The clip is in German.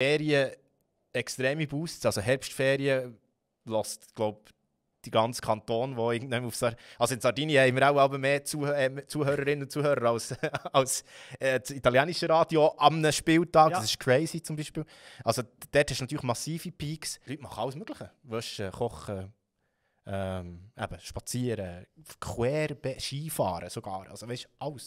Ferien extreme Boosts. Also Herbstferien lässt, glaube die ganze Kanton, wo irgendwann auf Sar also in Sardinien haben wir auch mehr Zuh äh, Zuhörerinnen und Zuhörer als, als äh, das italienische Radio am Spieltag. Ja. Das ist crazy zum Beispiel. Also dort hast du natürlich massive Peaks. Die Leute machen alles Mögliche. Wäschen, kochen, ähm, eben, spazieren, quer Skifahren sogar. Also weißt alles.